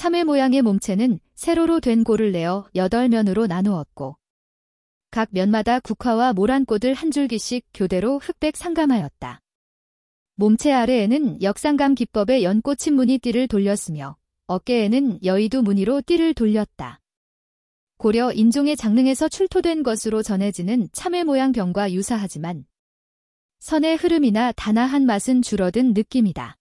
참외 모양의 몸체는 세로로 된 골을 내어 8면으로 나누었고 각 면마다 국화와 모란꽃을 한 줄기씩 교대로 흑백 상감하였다. 몸체 아래에는 역상감 기법의 연꽃친 무늬 띠를 돌렸으며 어깨에는 여의도 무늬로 띠를 돌렸다. 고려 인종의 장릉에서 출토된 것으로 전해지는 참외 모양 병과 유사하지만 선의 흐름이나 단아한 맛은 줄어든 느낌이다.